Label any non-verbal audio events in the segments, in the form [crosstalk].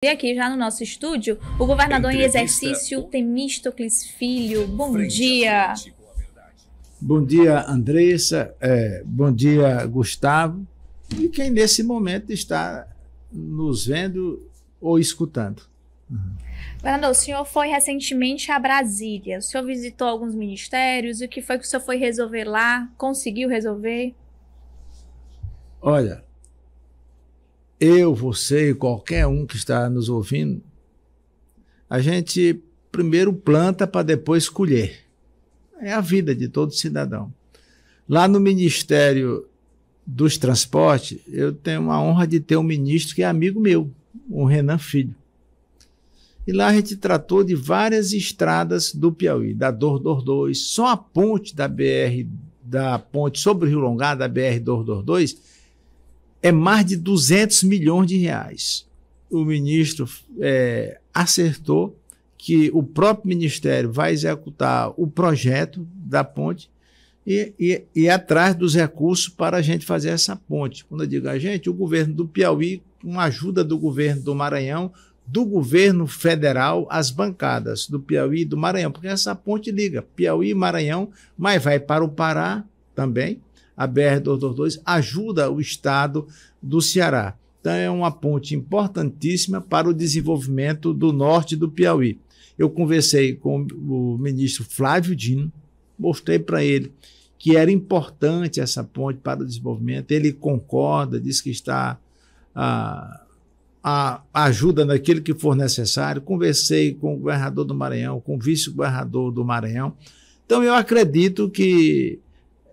E aqui já no nosso estúdio, o governador em exercício, Temístocles Filho. Bom dia. Bom dia, Andressa. É, bom dia, Gustavo. E quem nesse momento está nos vendo ou escutando. Uhum. Governador, o senhor foi recentemente a Brasília. O senhor visitou alguns ministérios. O que foi que o senhor foi resolver lá? Conseguiu resolver? Olha, eu, você e qualquer um que está nos ouvindo, a gente primeiro planta para depois colher. É a vida de todo cidadão. Lá no Ministério dos Transportes, eu tenho a honra de ter um ministro que é amigo meu, o Renan Filho. E lá a gente tratou de várias estradas do Piauí, da dor 2 só a ponte da BR, da ponte sobre o Rio Longar, da br dor 2 é mais de 200 milhões de reais. O ministro é, acertou que o próprio ministério vai executar o projeto da ponte e, e, e, atrás dos recursos para a gente fazer essa ponte. Quando eu digo a gente, o governo do Piauí, com a ajuda do governo do Maranhão, do governo federal, as bancadas do Piauí e do Maranhão, porque essa ponte liga Piauí e Maranhão, mas vai para o Pará também, a BR-222 ajuda o estado do Ceará. Então, é uma ponte importantíssima para o desenvolvimento do norte do Piauí. Eu conversei com o ministro Flávio Dino, mostrei para ele que era importante essa ponte para o desenvolvimento. Ele concorda, diz que está ah, a, a ajuda naquilo que for necessário. Conversei com o governador do Maranhão, com o vice-governador do Maranhão. Então, eu acredito que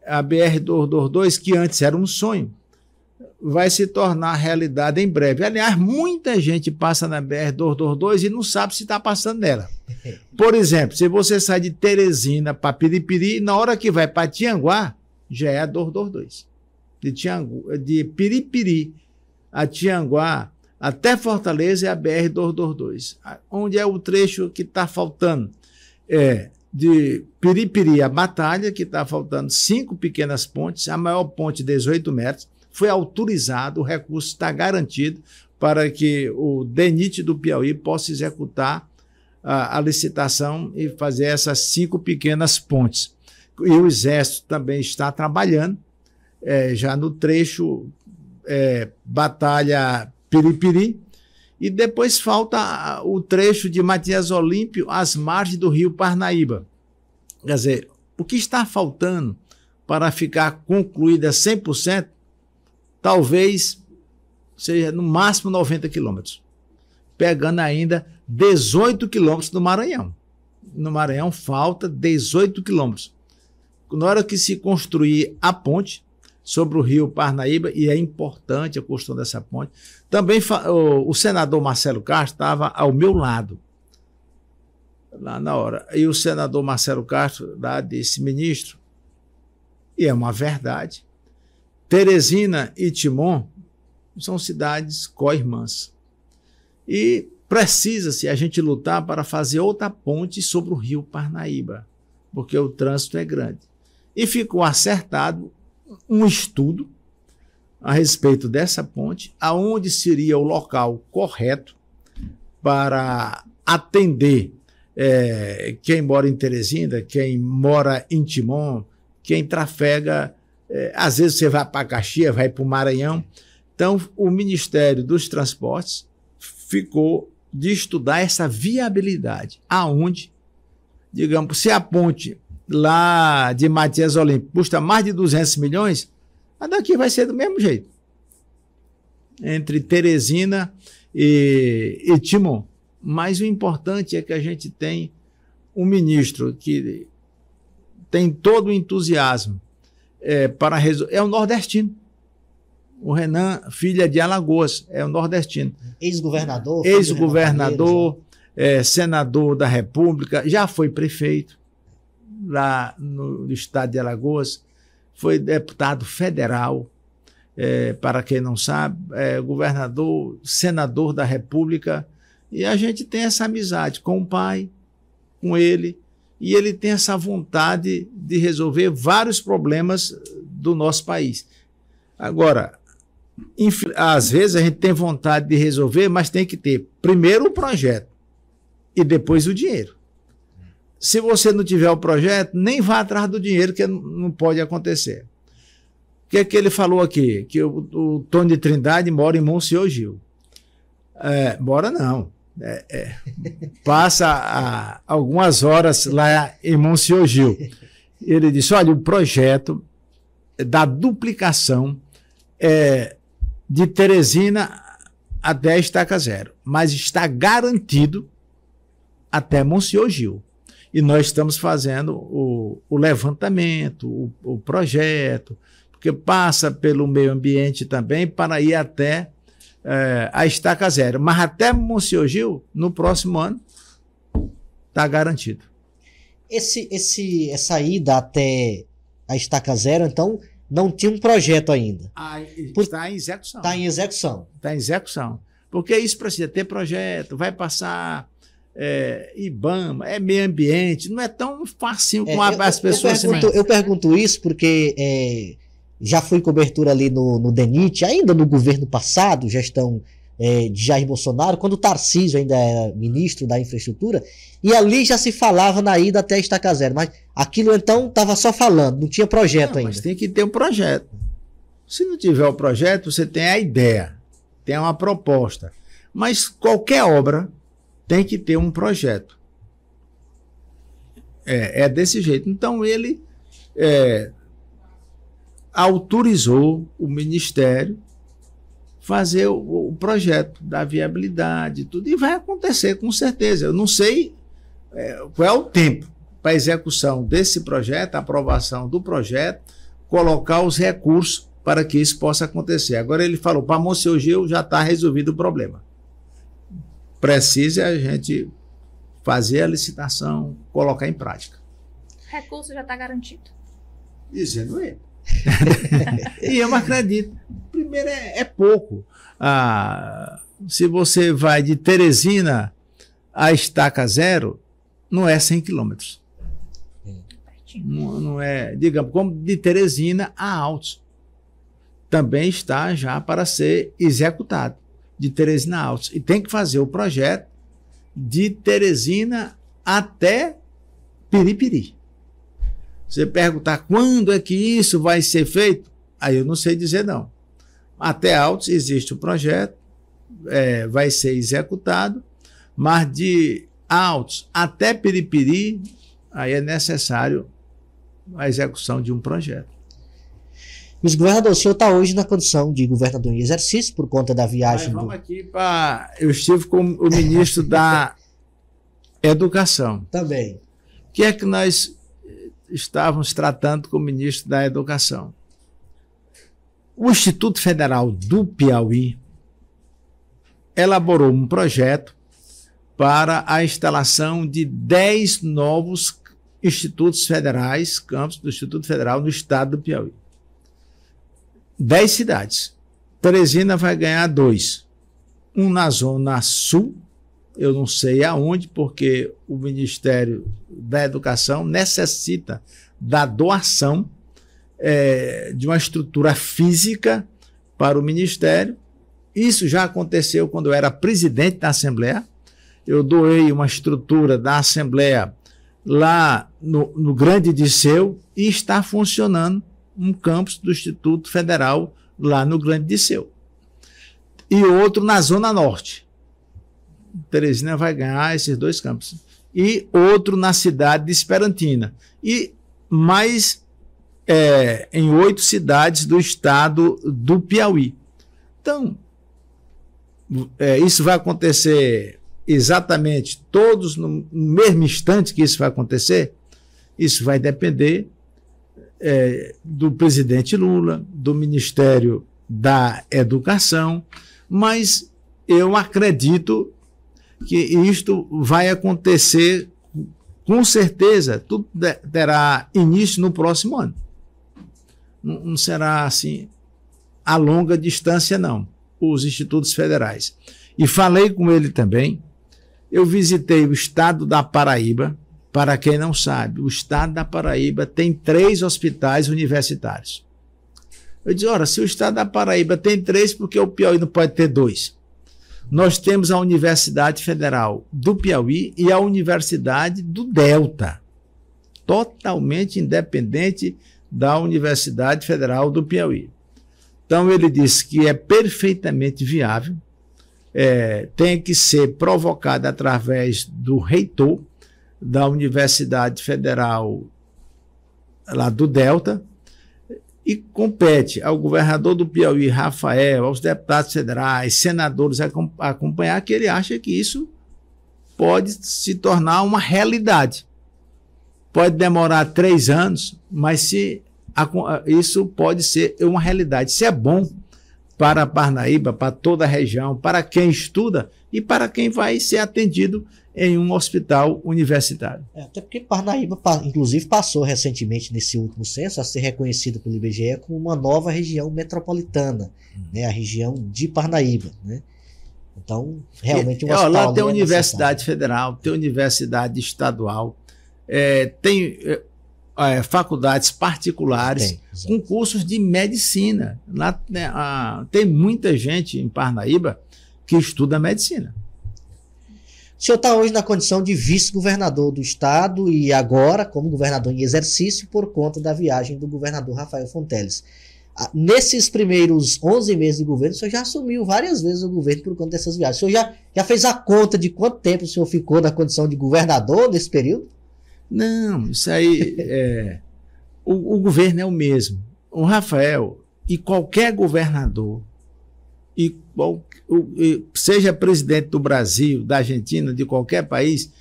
a BR-222, que antes era um sonho, vai se tornar realidade em breve. Aliás, muita gente passa na BR-222 e não sabe se está passando nela. [laughs] Por exemplo, se você sai de Teresina para Piripiri, na hora que vai para Tianguá, já é a 222. De, Tiangu, de Piripiri a Tianguá, até Fortaleza é a BR-222. Onde é o trecho que está faltando? É de Piripiri a Batalha, que está faltando cinco pequenas pontes, a maior ponte 18 metros, foi autorizado, o recurso está garantido para que o DENIT do Piauí possa executar a, a licitação e fazer essas cinco pequenas pontes. E o Exército também está trabalhando, é, já no trecho é, Batalha Piripiri, e depois falta ah, o trecho de Matias Olímpio às margens do rio Parnaíba. Quer dizer, o que está faltando para ficar concluída 100%, talvez seja no máximo 90 quilômetros, pegando ainda 18 quilômetros do Maranhão. No Maranhão falta 18 quilômetros. Na hora que se construir a ponte, sobre o rio Parnaíba e é importante a construção dessa ponte. Também o, senador Marcelo Castro estava ao meu lado lá na hora. E o senador Marcelo Castro lá disse, ministro, e é uma verdade, Teresina e Timon são cidades co-irmãs. E precisa-se a gente lutar para fazer outra ponte sobre o rio Parnaíba, porque o trânsito é grande. E ficou acertado um estudo a respeito dessa ponte, aonde seria o local correto para atender é, quem mora em Teresina, quem mora em Timon, quem trafega. É, às vezes você vai para Caxias, vai para o Maranhão. Então, o Ministério dos Transportes ficou de estudar essa viabilidade. Aonde, digamos, se a ponte lá de Matias Olímpio custa mais de 200 milhões, a daqui vai ser do mesmo jeito. Entre Teresina e, e Timon. Mas o importante é que a gente tem um ministro que tem todo o entusiasmo é, para resolver. É o nordestino. O Renan, filha de Alagoas, é o nordestino. Ex-governador. Ex-governador, é, senador da República, já foi prefeito lá no, estado de Alagoas, foi deputado federal, é, para quem não sabe, é, governador, senador da República, e a gente tem essa amizade com o pai, com ele, e ele tem essa vontade de resolver vários problemas do nosso país. Agora, às vezes a gente tem vontade de resolver, mas tem que ter primeiro o projeto e depois o dinheiro. Se você não tiver o projeto, nem vá atrás do dinheiro, que não pode acontecer. O que é que ele falou aqui? Que o, o Tony de Trindade mora em Monsenhor Gil. É, mora não. É, é, passa a, algumas horas lá em Monsenhor Gil. Ele disse: olha, o projeto da duplicação é, de Teresina até estaca zero, mas está garantido até Monsenhor Gil. E nós estamos fazendo o, o levantamento, o, o, projeto, porque passa pelo meio ambiente também para ir até é, a estaca zero. Mas até Monsenhor Gil, no próximo ano, está garantido. Esse, esse, essa ida até a estaca zero, então, não tinha um projeto ainda. Ah, está em execução. Está em execução. Está em execução. Porque isso precisa ter projeto, vai passar é, IBAMA, é meio ambiente, não é tão facinho como é, eu, as pessoas eu pergunto, se eu pergunto isso porque é, já fui cobertura ali no, no DENIT, ainda no governo passado, gestão é, de Jair Bolsonaro, quando o Tarcísio ainda era ministro da infraestrutura, e ali já se falava na ida até estaca zero. Mas aquilo então estava só falando, não tinha projeto não, ainda. Mas tem que ter um projeto. Se não tiver o projeto, você tem a ideia, tem uma proposta. Mas qualquer obra tem que ter um projeto. É, é desse jeito. Então ele é, autorizou o Ministério fazer o, o, projeto da viabilidade, tudo, e vai acontecer com certeza. Eu não sei é, qual é o tempo para a execução desse projeto, a aprovação do projeto, colocar os recursos para que isso possa acontecer. Agora ele falou, para Monsenhor Gil já está resolvido o problema precisa a gente fazer a licitação, colocar em prática. Recurso já está garantido. Dizendo ele. [laughs] e eu acredito. Primeiro é, é pouco. Ah, se você vai de Teresina a estaca zero, não é 100 quilômetros. Não, não, é, digamos, como de Teresina a Altos. Também está já para ser executado de Teresina Altos. E tem que fazer o projeto de Teresina até Piripiri. Você perguntar quando é que isso vai ser feito, aí eu não sei dizer não. Até Altos existe o projeto, é, vai ser executado, mas de Altos até Piripiri, aí é necessário a execução de um projeto. O Governador, o senhor está hoje na condição de governador em exercício por conta da viagem. Mas vamos do... aqui para. Eu estive com o ministro da [laughs] Educação. Também. O que é que nós estávamos tratando com o ministro da Educação? O Instituto Federal do Piauí elaborou um projeto para a instalação de 10 novos institutos federais, campos do Instituto Federal no estado do Piauí. 10 cidades. Teresina vai ganhar dois. Um na Zona Sul, eu não sei aonde, porque o Ministério da Educação necessita da doação é, de uma estrutura física para o Ministério. Isso já aconteceu quando eu era presidente da Assembleia. Eu doei uma estrutura da Assembleia lá no, no Grande Disseu e está funcionando um campus do Instituto Federal lá no Grande Disseu. E outro na Zona Norte. Teresina vai ganhar esses dois campos. E outro na cidade de Esperantina. E mais é, em oito cidades do estado do Piauí. Então, é, isso vai acontecer exatamente todos no mesmo instante que isso vai acontecer? Isso vai depender é, do presidente Lula, do Ministério da Educação, mas eu acredito que isto vai acontecer com certeza, tudo terá início no próximo ano. Não, não será assim a longa distância, não, os institutos federais. E falei com ele também. Eu visitei o estado da Paraíba, para quem não sabe, o estado da Paraíba tem três hospitais universitários. Eu disse, ora, se o estado da Paraíba tem três, por que o Piauí não pode ter dois? Nós temos a Universidade Federal do Piauí e a Universidade do Delta, totalmente independente da Universidade Federal do Piauí. Então, ele disse que é perfeitamente viável, é, tem que ser provocada através do reitor, da Universidade Federal lá do Delta e compete ao governador do Piauí, Rafael, aos deputados federais, senadores a, acompanhar que ele acha que isso pode se tornar uma realidade. Pode demorar três anos, mas se isso pode ser uma realidade. se é bom para Parnaíba, para toda a região, para quem estuda, e para quem vai ser atendido em um hospital universitário. É, até porque Parnaíba, inclusive, passou recentemente nesse último censo a ser reconhecida pelo IBGE como uma nova região metropolitana, hum. né, a região de Parnaíba. Né? Então, realmente, um e, é, hospital. lá tem é universidade federal, tem universidade estadual, é, tem é, é faculdades particulares tem, com cursos de medicina. Lá né, a, tem muita gente em Parnaíba que estuda medicina. O senhor está hoje na condição de vice-governador do estado e agora como governador em exercício por conta da viagem do governador Rafael Fonteles. Ah, nesses primeiros 11 meses de governo, o senhor já assumiu várias vezes o governo por conta dessas viagens. O senhor já, já fez a conta de quanto tempo o senhor ficou na condição de governador nesse período? Não, isso aí. É, o, o governo é o mesmo. O Rafael e qualquer governador e, seja presidente do Brasil, da Argentina, de qualquer país,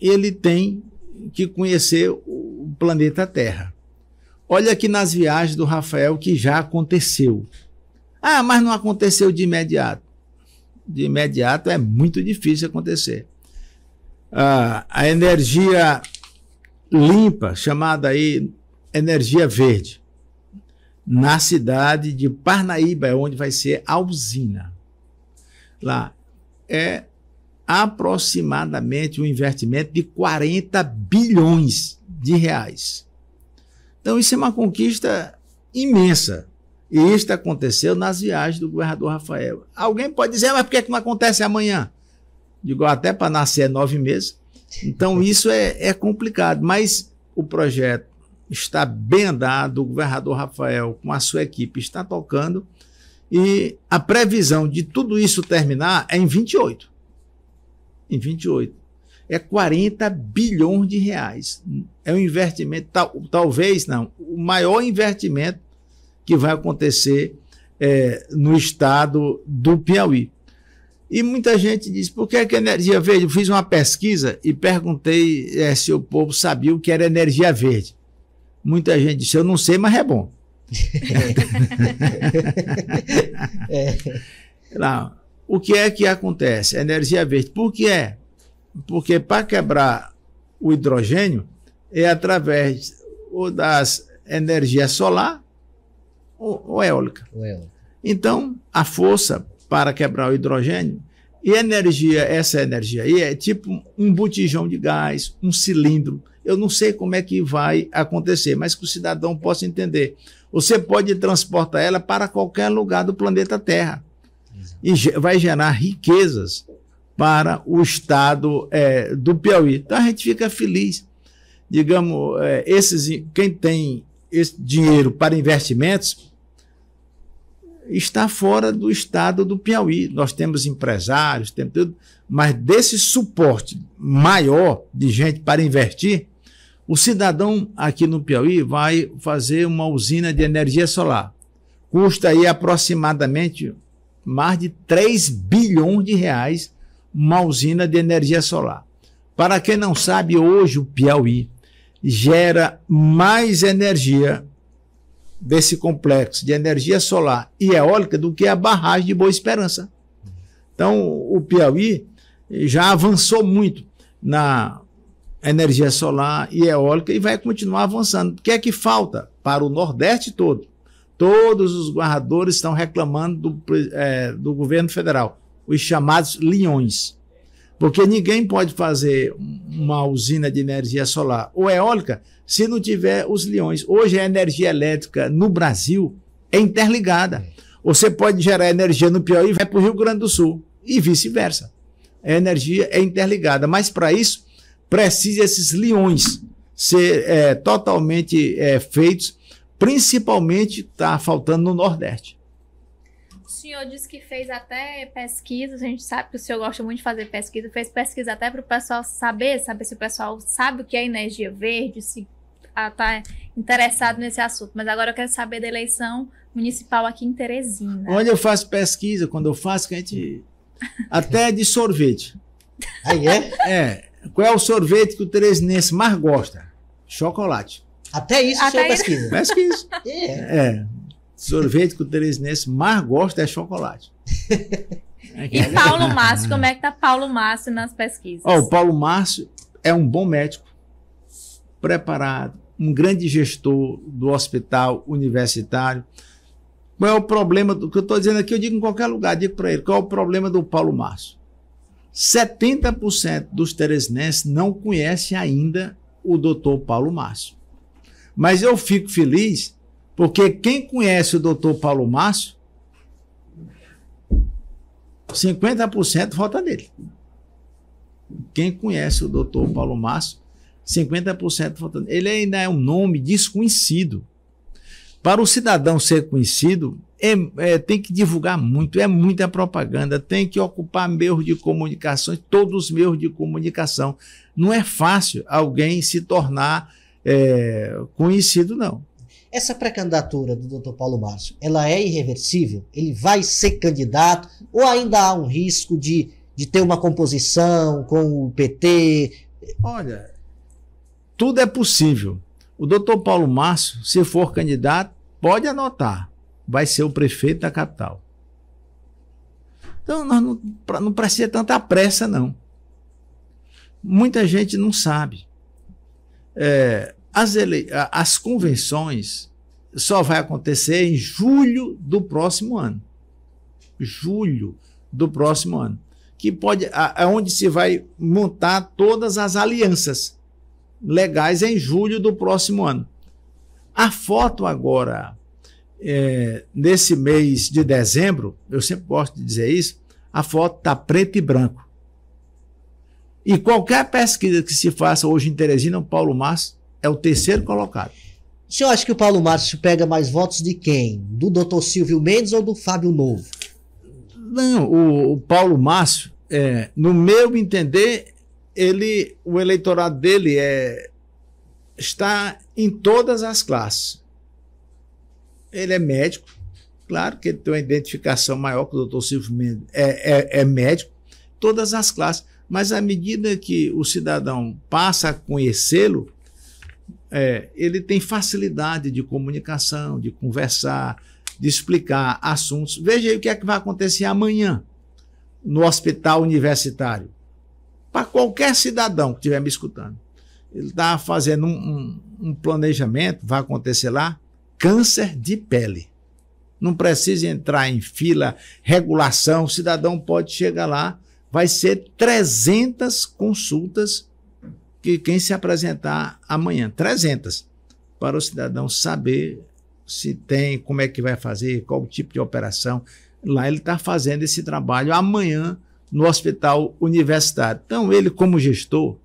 ele tem que conhecer o planeta Terra. Olha aqui nas viagens do Rafael que já aconteceu. Ah, mas não aconteceu de imediato. De imediato é muito difícil acontecer. Ah, a energia limpa, chamada aí energia verde, na cidade de Parnaíba, é onde vai ser a usina. Lá é aproximadamente um investimento de 40 bilhões de reais. Então, isso é uma conquista imensa. E isto aconteceu nas viagens do governador Rafael. Alguém pode dizer, ah, mas por que, é que não acontece amanhã? Digo, até para nascer é nove meses. Então, isso é, é complicado. Mas o projeto está bem andado, o governador Rafael, com a sua equipe, está tocando, e a previsão de tudo isso terminar é em 28. Em 28. É 40 bilhões de reais. É um investimento, tal, talvez não, o maior investimento que vai acontecer é, no estado do Piauí. E muita gente diz: por que, é que energia verde? Eu fiz uma pesquisa e perguntei é, se o povo sabia o que era energia verde muita gente disse: Eu não sei, mas é bom. [laughs] é. Não. É. O que é que acontece? Energia verde. Por que é? Porque para quebrar o hidrogênio é através ou das energias solar ou, ou, eólica. ou, eólica. Então, a força para quebrar o hidrogênio e energia, essa energia aí é tipo um botijão de gás, um cilindro. Eu não sei como é que vai acontecer, mas que o cidadão possa entender. Você pode transportar ela para qualquer lugar do planeta Terra. Exato. E vai gerar riquezas para o estado é, do Piauí. Então a gente fica feliz. Digamos, é, esses, quem tem esse dinheiro para investimentos está fora do estado do Piauí. Nós temos empresários, temos tudo, mas desse suporte maior de gente para investir, o cidadão aqui no Piauí vai fazer uma usina de energia solar. Custa aí aproximadamente mais de 3 bilhões de reais uma usina de energia solar. Para quem não sabe, hoje o Piauí gera mais energia desse complexo de energia solar e eólica do que a barragem de Boa Esperança. Então, o Piauí eh, já avançou muito na energia solar e eólica e vai continuar avançando. O que é que falta para o Nordeste todo? Todos os guardadores estão reclamando do, é, do governo federal, os chamados leões. Porque ninguém pode fazer uma usina de energia solar ou eólica se não tiver os leões. Hoje a energia elétrica no Brasil é interligada. Você pode gerar energia no Piauí e vai para o Rio Grande do Sul e vice-versa. A energia é interligada, mas para isso precisa esses leões ser é, totalmente é, feitos, principalmente está faltando no Nordeste senhor disse que fez até pesquisas, a gente sabe que o senhor gosta muito de fazer pesquisa, fez pesquisa até para o pessoal saber, saber se o pessoal sabe o que é energia verde, se está ah, interessado nesse assunto. Mas agora eu quero saber da eleição municipal aqui em Teresina. Onde eu faço pesquisa, quando eu faço, que a gente. Até é de sorvete. Aí é? É. Qual é o sorvete que o teresinense mais gosta? Chocolate. Até isso Até o senhor pesquisa. Pesquisa. É. é. Sorvete que o Teresinense mais gosta é chocolate. [laughs] e Paulo Márcio, como é que tá Paulo Márcio nas pesquisas? Oh, o Paulo Márcio é um bom médico, preparado, um grande gestor do hospital universitário. Qual é o problema do que eu estou dizendo aqui? Eu digo em qualquer lugar, digo para ele: qual é o problema do Paulo Márcio? 70% dos teresinenses não conhecem ainda o doutor Paulo Márcio. Mas eu fico feliz porque quem conhece o doutor Paulo Márcio, 50% vota nele. Quem conhece o doutor Paulo Márcio, 50% vota nele. Ele ainda é um nome desconhecido. Para o cidadão ser conhecido, é, é, tem que divulgar muito, é muita propaganda, tem que ocupar meios de comunicação, todos os meios de comunicação. Não é fácil alguém se tornar é, conhecido, não. Essa pré-candidatura do Dr. Paulo Márcio, ela é irreversível? Ele vai ser candidato? Ou ainda há um risco de, de ter uma composição com o PT? Olha, tudo é possível. O Dr. Paulo Márcio, se for candidato, pode anotar, vai ser o prefeito da capital. Então, nós não, não precisa tanta pressa, não. Muita gente não sabe. É, as, ele... as convenções só vai acontecer em julho do próximo ano. Julho do próximo ano. Que pode, é onde se vai montar todas as alianças legais em julho do próximo ano. A foto agora, é, nesse mês de dezembro, eu sempre gosto de dizer isso, a foto está preto e branco. E qualquer pesquisa que se faça hoje em Teresina, Paulo Márcio, é o terceiro colocado. O senhor acha que o Paulo Márcio pega mais votos de quem? Do doutor Silvio Mendes ou do Fábio Novo? Não, o, o Paulo Márcio, é, no meu entender, ele, o eleitorado dele é, está em todas as classes. Ele é médico, claro que ele tem uma identificação maior que o doutor Silvio Mendes, é, é, é médico, todas as classes. Mas à medida que o cidadão passa a conhecê-lo, é, ele tem facilidade de comunicação, de conversar, de explicar assuntos. Veja aí o que é que vai acontecer amanhã no hospital universitário. Para qualquer cidadão que estiver me escutando. Ele está fazendo um, um, um planejamento, vai acontecer lá, câncer de pele. Não precisa entrar em fila, regulação, o cidadão pode chegar lá, vai ser 300 consultas que quem se apresentar amanhã, 300, para o cidadão saber se tem, como é que vai fazer, qual o tipo de operação. Lá ele está fazendo esse trabalho amanhã no hospital universitário. Então, ele, como gestor,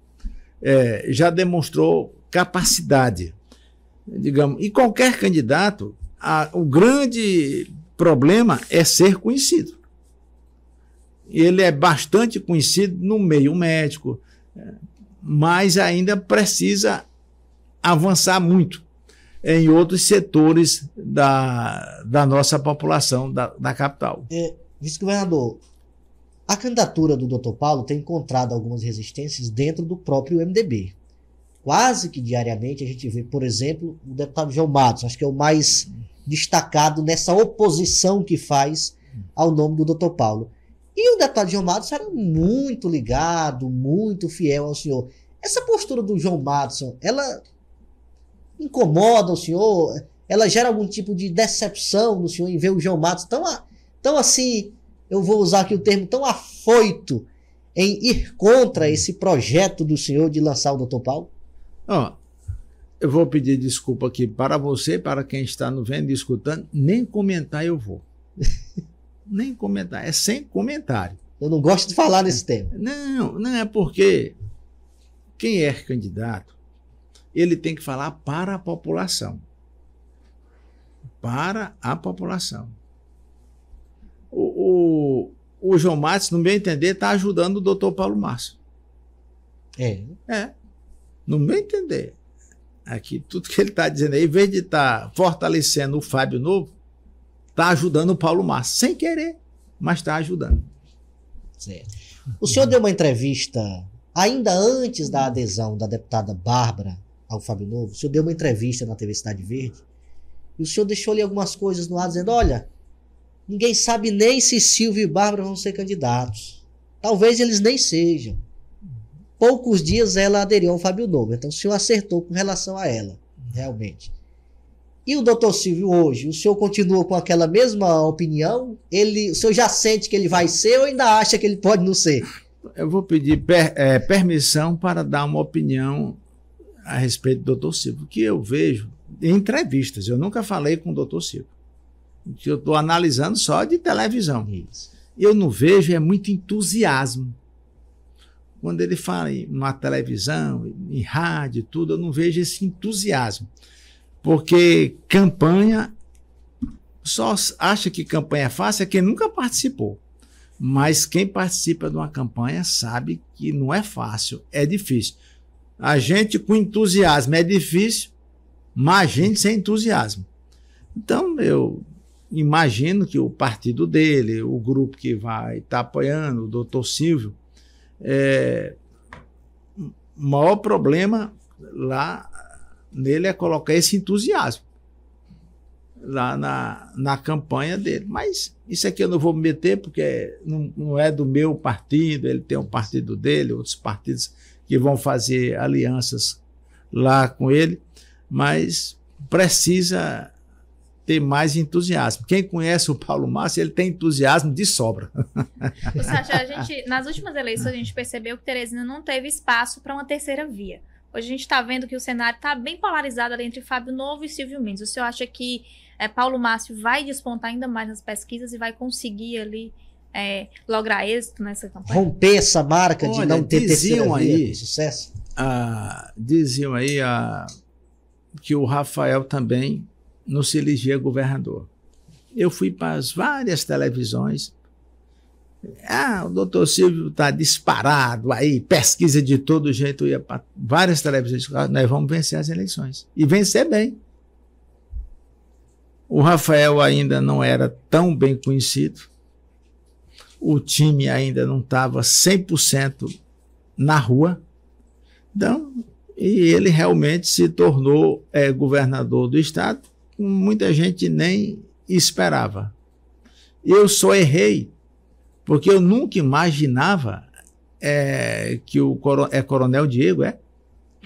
é, já demonstrou capacidade. Digamos, e qualquer candidato, a, o grande problema é ser conhecido. Ele é bastante conhecido no meio médico, mas ainda precisa avançar muito em outros setores da, da nossa população da, da capital. É, Vice-governador, a candidatura do Dr. Paulo tem encontrado algumas resistências dentro do próprio MDB. Quase que diariamente a gente vê, por exemplo, o deputado João Matos, acho que é o mais destacado nessa oposição que faz ao nome do Dr. Paulo. E o detalhe João Madison era muito ligado, muito fiel ao senhor. Essa postura do João Madison, ela incomoda o senhor? Ela gera algum tipo de decepção no senhor em ver o João Madison tão, tão assim, eu vou usar aqui o termo, tão afoito em ir contra esse projeto do senhor de lançar o Doutor Paulo? Ó, eu vou pedir desculpa aqui para você, para quem está no vendo e escutando, nem comentar eu vou. [laughs] nem comentar, é sem comentário. Eu não gosto de falar nesse é. tema. Não, não é porque quem é candidato, ele tem que falar para a população. Para a população. O, o, o João Matos, no meu entender, está ajudando o doutor Paulo Márcio. É. É. No meu entender. Aqui, tudo que ele está dizendo aí, em vez de estar tá fortalecendo o Fábio Novo, Está ajudando o Paulo Márcio, sem querer, mas está ajudando. Certo. O senhor deu uma entrevista ainda antes da adesão da deputada Bárbara ao Fábio Novo. O senhor deu uma entrevista na TV Cidade Verde e o senhor deixou ali algumas coisas no ar dizendo: olha, ninguém sabe nem se Silvio e Bárbara vão ser candidatos. Talvez eles nem sejam. Poucos dias ela aderiu ao Fábio Novo, então o senhor acertou com relação a ela, realmente. E o doutor Silvio hoje, o senhor continua com aquela mesma opinião? Ele, o senhor já sente que ele vai ser ou ainda acha que ele pode não ser? Eu vou pedir per, é, permissão para dar uma opinião a respeito do doutor Silvio, que eu vejo em entrevistas. Eu nunca falei com o doutor Silvio, que eu estou analisando só de televisão. Eu não vejo, é muito entusiasmo. Quando ele fala em, uma televisão, em rádio, tudo, eu não vejo esse entusiasmo. Porque campanha só acha que campanha é fácil é quem nunca participou. Mas quem participa de uma campanha sabe que não é fácil, é difícil. A gente com entusiasmo é difícil, mas a gente sem entusiasmo. Então eu imagino que o partido dele, o grupo que vai estar tá apoiando, o doutor Silvio, é, o maior problema lá nele é colocar esse entusiasmo lá na, na campanha dele. Mas isso aqui eu não vou me meter, porque não, não é do meu partido, ele tem um partido dele, outros partidos que vão fazer alianças lá com ele, mas precisa ter mais entusiasmo. Quem conhece o Paulo Márcio, ele tem entusiasmo de sobra. Sacha, [laughs] a gente, nas últimas eleições, a gente percebeu que Teresina não teve espaço para uma terceira via. Hoje a gente está vendo que o cenário está bem polarizado ali entre Fábio Novo e Silvio Mendes. O senhor acha que é, Paulo Márcio vai despontar ainda mais nas pesquisas e vai conseguir ali é, lograr êxito nessa campanha? Romper essa marca Olha, de não ter diziam aí, sucesso? A, diziam aí a, que o Rafael também não se elegia governador. Eu fui para as várias televisões ah, o doutor Silvio está disparado aí, pesquisa de todo jeito, ia para várias televisões. Nós vamos vencer as eleições. E vencer bem. O Rafael ainda não era tão bem conhecido. O time ainda não estava 100% na rua. Então, e ele realmente se tornou é, governador do estado, muita gente nem esperava. Eu só errei porque eu nunca imaginava é, que o coro, é Coronel Diego, é?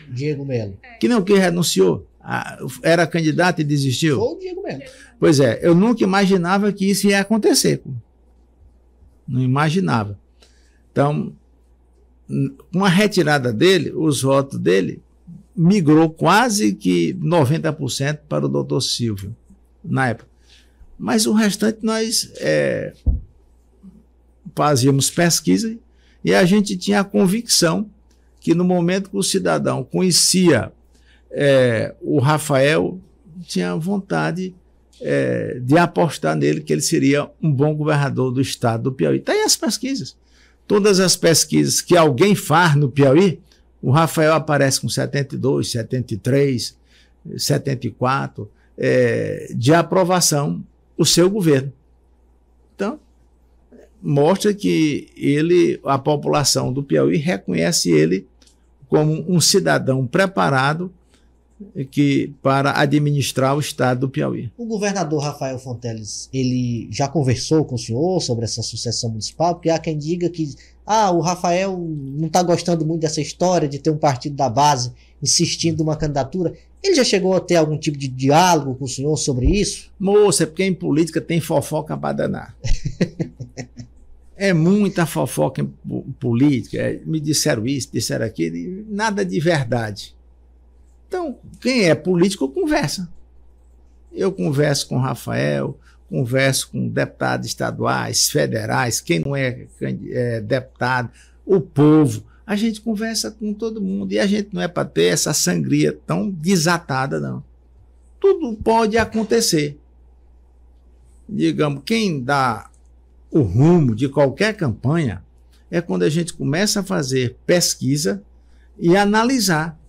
Diego Melo. É. Que não, que renunciou. A, ah, era candidato e desistiu. Foi o Diego Melo. Pois é, eu nunca imaginava que isso ia acontecer. Não imaginava. Então, com a retirada dele, os votos dele migrou quase que 90% para o doutor Silvio, na época. Mas o restante nós é, fazíamos pesquisa e a gente tinha a convicção que no momento que o cidadão conhecia é, o Rafael, tinha vontade é, de apostar nele que ele seria um bom governador do estado do Piauí. Está aí as pesquisas. Todas as pesquisas que alguém faz no Piauí, o Rafael aparece com 72, 73, 74 é, de aprovação o seu governo. Então, mostra que ele, a população do Piauí reconhece ele como um cidadão preparado que para administrar o estado do Piauí. O governador Rafael Fonteles, ele já conversou com o senhor sobre essa sucessão municipal, porque há quem diga que ah, o Rafael não está gostando muito dessa história de ter um partido da base insistindo uma candidatura. Ele já chegou a ter algum tipo de diálogo com o senhor sobre isso? Moça, é porque em política tem fofoca para danar. [laughs] É muita fofoca política, é, me disseram isso, disseram aquilo, nada de verdade. Então, quem é político conversa. Eu converso com o Rafael, converso com deputados estaduais, federais, quem não é, é, deputado, o povo. A gente conversa com todo mundo e a gente não é para ter essa sangria tão desatada, não. Tudo pode acontecer. Digamos, quem dá o rumo de qualquer campanha é quando a gente começa a fazer pesquisa e analisar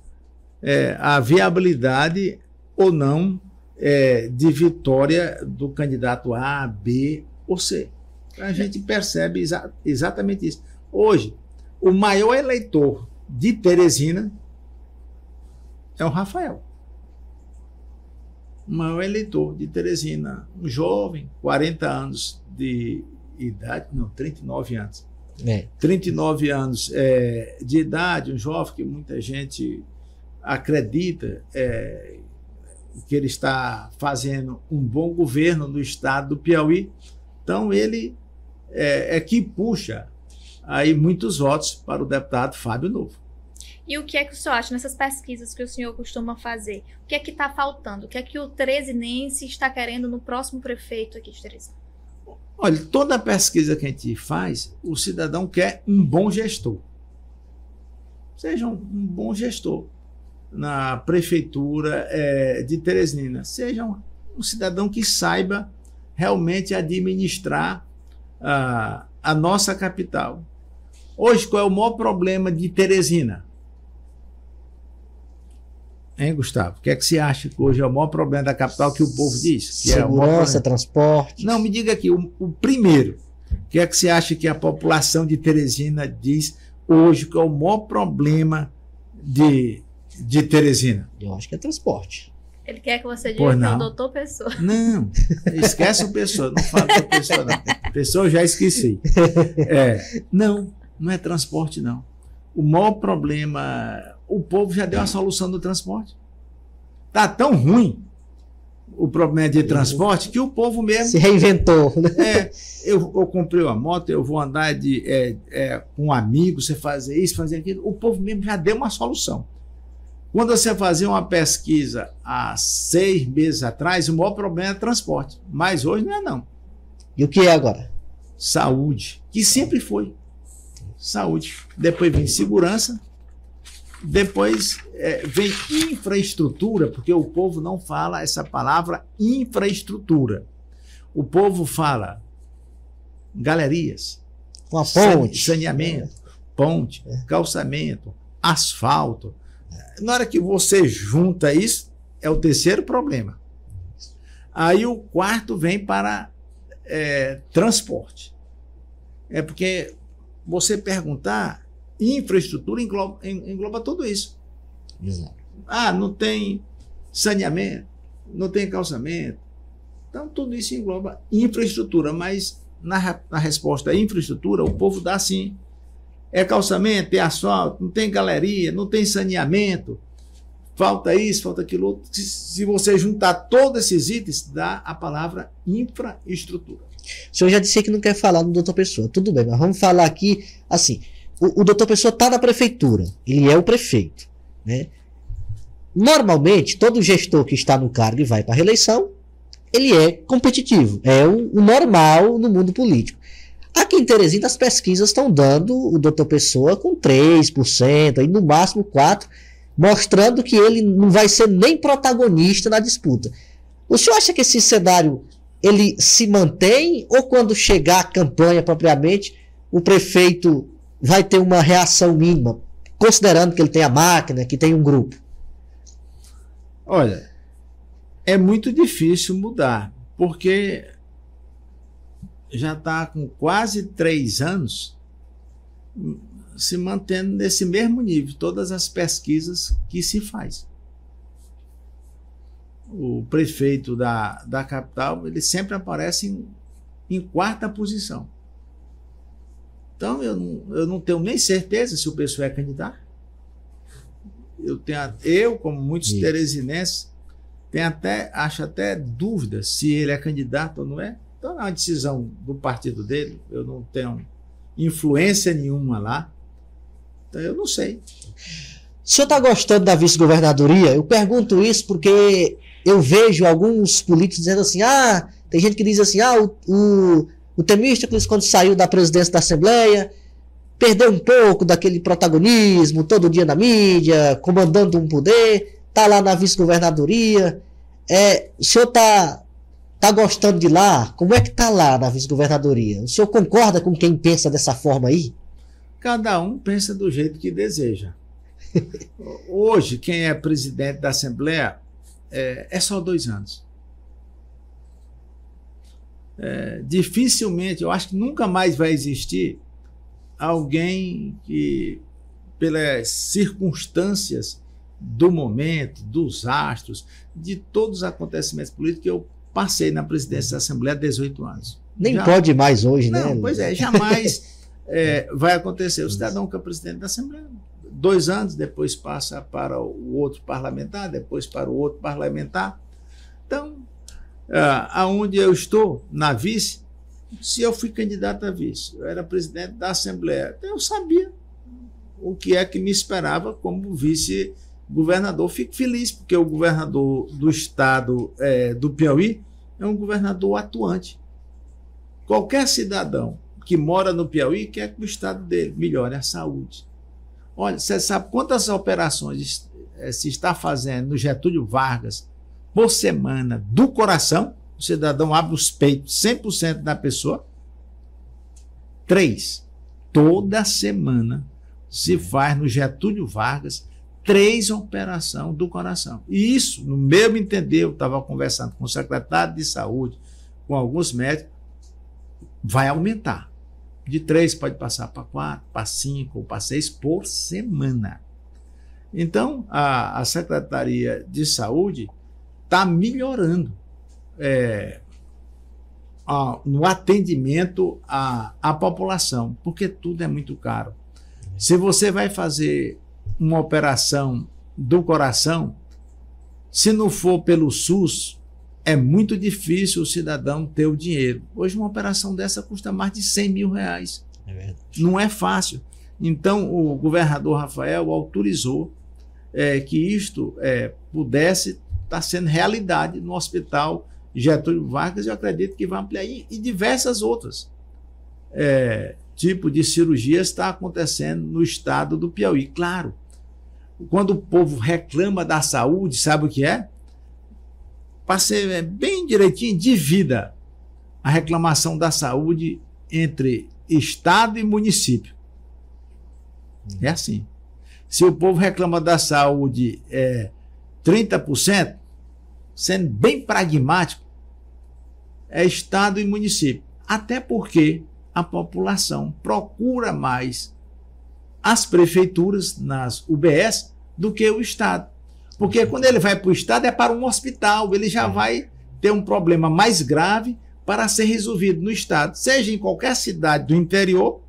é, a viabilidade ou não é, de vitória do candidato A, B ou C. A gente percebe exa exatamente isso. Hoje, o maior eleitor de Teresina é o Rafael. O maior eleitor de Teresina, um jovem, 40 anos de idade, não, 39 anos. É. 39 anos é, de idade, um jovem que muita gente acredita é, que ele está fazendo um bom governo no estado do Piauí. Então, ele é, é que puxa aí muitos votos para o deputado Fábio Novo. E o que é que o senhor acha nessas pesquisas que o senhor costuma fazer? O que é que está faltando? O que é que o Trezinense está querendo no próximo prefeito aqui de Teresina? Olha, toda pesquisa que a gente faz, o cidadão quer um bom gestor. Seja um, um bom gestor na prefeitura é, de Teresina. Seja um, um, cidadão que saiba realmente administrar ah, a nossa capital. Hoje, qual é o maior problema de Teresina? Hein, Gustavo? O que é que você acha que hoje é o maior problema da capital que o povo diz? É Segurança, é transporte. Não, me diga aqui, o, o primeiro. O que é que você acha que a população de Teresina diz hoje que é o maior problema de, de Teresina? Eu acho que é transporte. Ele quer que você diga que é o doutor Pessoa. Não, esquece o Pessoa, não fala do Pessoa, não. Pessoa eu já esqueci. É, não, não é transporte, não o maior problema. O povo já deu a solução do transporte. Tá tão ruim o problema de transporte que o povo mesmo. Se reinventou. Né? É, eu, eu comprei uma moto, eu vou andar de, é, é, com um amigo, você fazer isso, fazer aquilo. O povo mesmo já deu uma solução. Quando você fazia uma pesquisa há seis meses atrás, o maior problema era é transporte. Mas hoje não é, não. E o que é agora? Saúde, que sempre foi saúde. Depois vem segurança, depois é, vem infraestrutura, porque o povo não fala essa palavra infraestrutura. O povo fala galerias, Uma ponte. saneamento, ponte, é. calçamento, asfalto. Na hora que você junta isso, é o terceiro problema. Aí o quarto vem para é, transporte. É porque você perguntar, infraestrutura engloba, engloba tudo isso. Exato. Ah, não tem saneamento, não tem calçamento. Então, tudo isso engloba infraestrutura, mas na, na resposta infraestrutura, o povo dá sim. É calçamento, é asfalto, não tem galeria, não tem saneamento, falta isso, falta aquilo outro. Se, se você juntar todos esses itens, dá a palavra infraestrutura. O senhor já disse que não quer falar no doutor Pessoa. Tudo bem, mas vamos falar aqui assim. O, o doutor Pessoa está na prefeitura, ele é o prefeito. Né? Normalmente, todo gestor que está no cargo e vai para a reeleição, ele é competitivo. É o, o normal no mundo político. Aqui em Teresina, as pesquisas estão dando o doutor Pessoa com 3%, aí no máximo 4%, mostrando que ele não vai ser nem protagonista na disputa. O senhor acha que esse cenário ele se mantém ou quando chegar a campanha propriamente, o prefeito vai ter uma reação mínima, considerando que ele tem a máquina, que tem um grupo? Olha, é muito difícil mudar, porque já está com quase três anos se mantendo nesse mesmo nível, todas as pesquisas que se faz o prefeito da, da capital, ele sempre aparece em, em quarta posição. Então, eu não, eu não tenho nem certeza se o pessoal é candidato. Eu, tenho, eu como muitos Isso. teresinenses, tenho até, acho até dúvida se ele é candidato ou não é. Então, é uma decisão do partido dele, eu não tenho influência nenhuma lá. Então, eu não sei. O senhor está gostando da vice-governadoria? Eu pergunto isso porque eu vejo alguns políticos dizendo assim: ah, tem gente que diz assim, ah, o, o, o Temístocles, quando saiu da presidência da Assembleia, perdeu um pouco daquele protagonismo, todo dia na mídia, comandando um poder, tá lá na vice-governadoria. É, o senhor tá, tá gostando de lá? Como é que tá lá na vice-governadoria? O senhor concorda com quem pensa dessa forma aí? Cada um pensa do jeito que deseja. [laughs] Hoje, quem é presidente da Assembleia é, é, só dois anos. É, dificilmente, eu acho que nunca mais vai existir alguém que, pelas circunstâncias do momento, dos astros, de todos os acontecimentos políticos, eu passei na presidência da Assembleia há 18 anos. Nem Já, pode mais hoje, né? não, né? Pois é, jamais [laughs] é, vai acontecer. O cidadão que é presidente da Assembleia dois anos, depois passa para o outro parlamentar, depois para o outro parlamentar. Então, ah, aonde eu estou, na vice, se eu fui candidato a vice, eu era presidente da Assembleia, então eu sabia o que é que me esperava como vice-governador. Fico feliz, porque o governador do estado é, do Piauí é um governador atuante. Qualquer cidadão que mora no Piauí quer que o estado dele melhore a saúde, Olha, você sabe quantas operações eh, se está fazendo no Getúlio Vargas por semana do coração? O cidadão abre os peitos 100% da pessoa. Três. Toda semana se faz no Getúlio Vargas três operações do coração. E isso, no meu entender, eu estava conversando com o secretário de saúde, com alguns médicos, vai aumentar. De três pode passar para quatro, para cinco ou para seis por semana. Então, a, a Secretaria de Saúde está melhorando é, a, no atendimento à, à população, porque tudo é muito caro. Se você vai fazer uma operação do coração, se não for pelo SUS, é muito difícil o cidadão ter o dinheiro. Hoje, uma operação dessa custa mais de 100 mil reais. É Não é fácil. Então, o governador Rafael autorizou é, que isto é, pudesse estar tá sendo realidade no hospital Getúlio Vargas, eu acredito que vai ampliar, e, e diversas outras. É, tipo de cirurgia está acontecendo no estado do Piauí. Claro, quando o povo reclama da saúde, sabe o que é? passei é, bem direitinho de vida a reclamação da saúde entre Estado e município. É assim. Se o povo reclama da saúde é, 30%, sendo bem pragmático, é Estado e município. Até porque a população procura mais as prefeituras nas UBS do que o Estado. Porque quando ele vai para o Estado, é para um hospital, ele já é. vai ter um problema mais grave para ser resolvido no Estado, seja em qualquer cidade do interior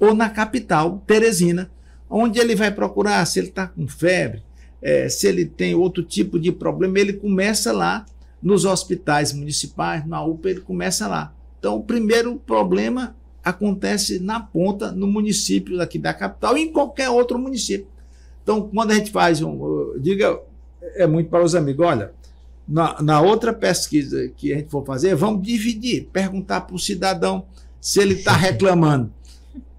ou na capital, Teresina, onde ele vai procurar se ele está com febre, é, se ele tem outro tipo de problema, ele começa lá nos hospitais municipais, na UPA, ele começa lá. Então, o primeiro problema acontece na ponta, no município daqui da capital e em qualquer outro município. Então, quando a gente faz um, diga é muito para os amigos. Olha, na, na, outra pesquisa que a gente for fazer, vamos dividir, perguntar para o cidadão se ele está [laughs] reclamando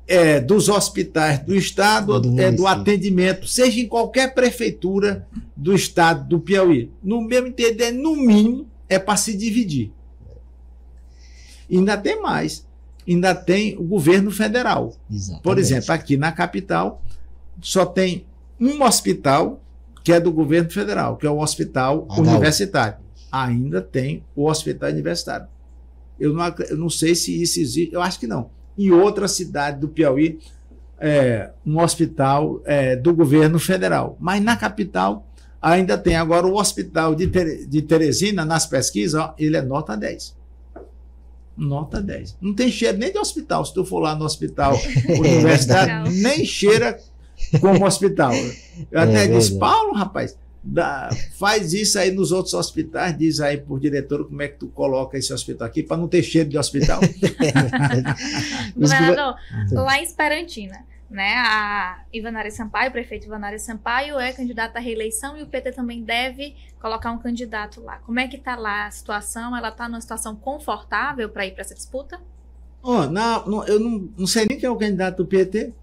é, dos hospitais do Estado, do é, do atendimento, seja em qualquer prefeitura do Estado do Piauí. No meu entender, no mínimo, é para se dividir. Ainda tem mais. Ainda tem o governo federal. Exatamente. Por exemplo, aqui na capital, só tem um hospital que é do governo federal, que é o Hospital Universitário. Ainda tem o Hospital Universitário. Eu não, eu não sei se isso existe, eu acho que não. Em outra cidade do Piauí, é, um hospital é, do governo federal. Mas na capital ainda tem. Agora, o hospital de, de Teresina, nas pesquisas, ó, ele é nota 10. Nota 10. Não tem cheiro nem de hospital. Se tu for lá no hospital [laughs] é universitário, nem cheira [laughs] como hospital. É eu até é disse, Paulo, rapaz, dá, faz isso aí nos outros hospitais, diz aí por diretor como é que tu coloca esse hospital aqui para não ter cheiro de hospital. [laughs] lá em Esperantina, né, a Ivanária Sampaio, o prefeito Ivanária Sampaio é candidato à reeleição e o PT também deve colocar um candidato lá. Como é que está lá a situação? Ela está numa situação confortável para ir para essa disputa? Oh, não, não eu não, não sei nem quem é o candidato do PT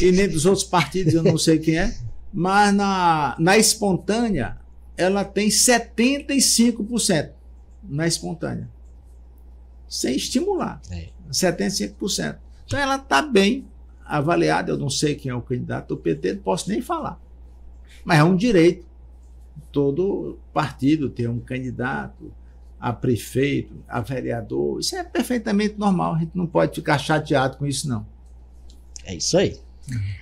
e nem dos outros partidos, eu não sei quem é, mas na, na espontânea ela tem 75% na espontânea. Sem estimular. É. 75%. Então ela está bem avaliada, eu não sei quem é o candidato do PT, não posso nem falar. Mas é um direito. Todo partido ter um candidato a prefeito, a vereador, isso é perfeitamente normal, a gente não pode ficar chateado com isso, não. É isso aí.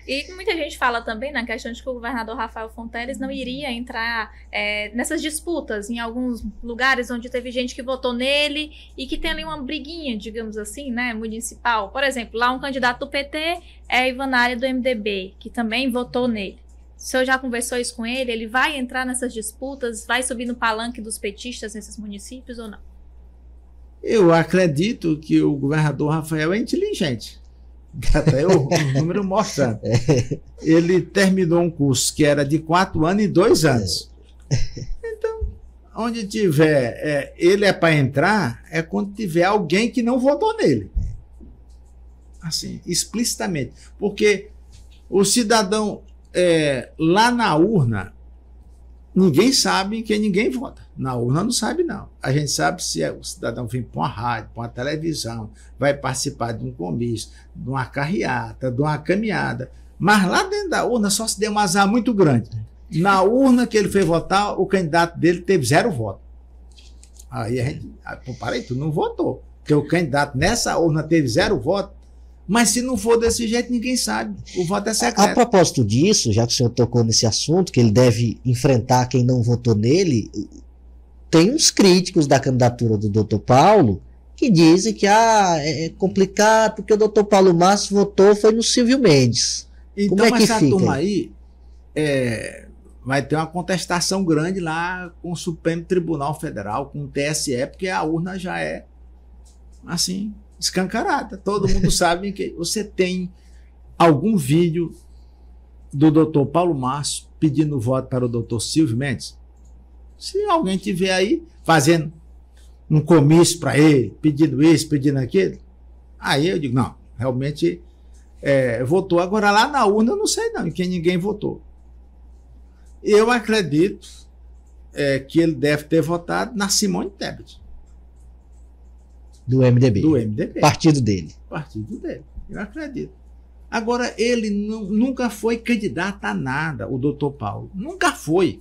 E muita gente fala também na questão de que o governador Rafael Fonteles não iria entrar é, nessas disputas em alguns lugares onde teve gente que votou nele e que tem ali uma briguinha, digamos assim, né, municipal. Por exemplo, lá um candidato do PT é Ivanária do MDB, que também votou nele. O senhor já conversou isso com ele? Ele vai entrar nessas disputas? Vai subir no palanque dos petistas nesses municípios ou não? Eu acredito que o governador Rafael é inteligente [laughs] até o, o número mostra. É. Ele terminou um curso que era de quatro anos e dois anos. É. Então, onde tiver, é, ele é para entrar, é quando tiver alguém que não votou nele. Assim, explicitamente. Porque o cidadão, é, lá na urna, ninguém sabe em quem ninguém vota. Na urna não sabe, não. A gente sabe se é o cidadão vem para uma rádio, para uma televisão, vai participar de um comício, de uma carreata, de uma caminhada. Mas lá dentro da urna só se deu um azar muito grande. Na urna que ele foi votar, o candidato dele teve zero voto. Aí a gente, ah, pô, peraí, tu não votou. Porque o candidato nessa urna teve zero voto, mas se não for desse jeito, ninguém sabe. O voto é secreto. A, a, propósito disso, já que o senhor tocou nesse assunto, que ele deve enfrentar quem não votou nele, tem uns críticos da candidatura do doutor Paulo que dizem que ah, é, é complicado porque o doutor Paulo Márcio votou foi no Silvio Mendes. Então Como é que essa fica? turma aí é, vai ter uma contestação grande lá com o Supremo Tribunal Federal, com o TSE, porque a urna já é assim, escancarada. Todo mundo [laughs] sabe que você tem algum vídeo do doutor Paulo Márcio pedindo voto para o doutor Silvio Mendes. Se alguém tiver aí fazendo um comício para ele, pedindo isso, pedindo aquilo, aí eu digo, não, realmente é, votou. Agora, lá na urna, eu não sei não, em quem ninguém votou. Eu acredito é, que ele deve ter votado na Simone Tebet. Do MDB. Do MDB. Partido dele. Partido dele, eu acredito. Agora, ele nunca foi candidato a nada, o doutor Paulo. Nunca foi.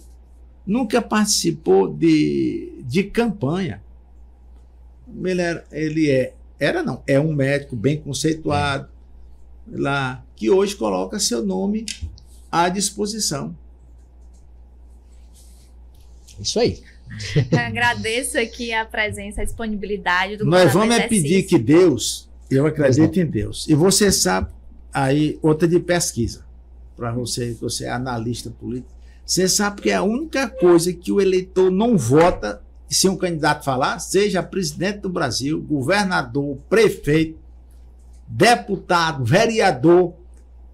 Nunca participou de, de campanha. Ele, era, ele é, era não, é um médico bem conceituado, é. lá, que hoje coloca seu nome à disposição. Isso aí. [laughs] Agradeço aqui a presença, a disponibilidade do Nós vamos é pedir que Deus, eu acredito em Deus. E você sabe aí outra de pesquisa, para você que você é analista político, você sabe que é a única coisa que o eleitor não vota se um candidato falar, seja presidente do Brasil, governador, prefeito, deputado, vereador,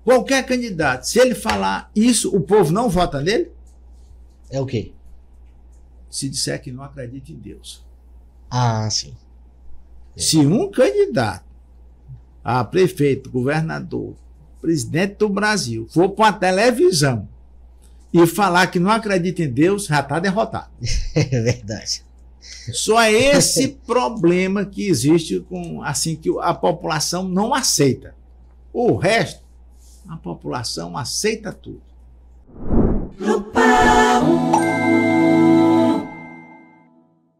qualquer candidato, se ele falar isso, o povo não vota nele? É o quê? se disser que não acredita em Deus. Ah, sim. Se um candidato a prefeito, governador, presidente do Brasil for para a televisão e falar que não acredita em Deus, já está derrotado. [laughs] É verdade. Só é esse [laughs] problema que existe com assim que a população não aceita. O resto, a população aceita tudo. Lupão.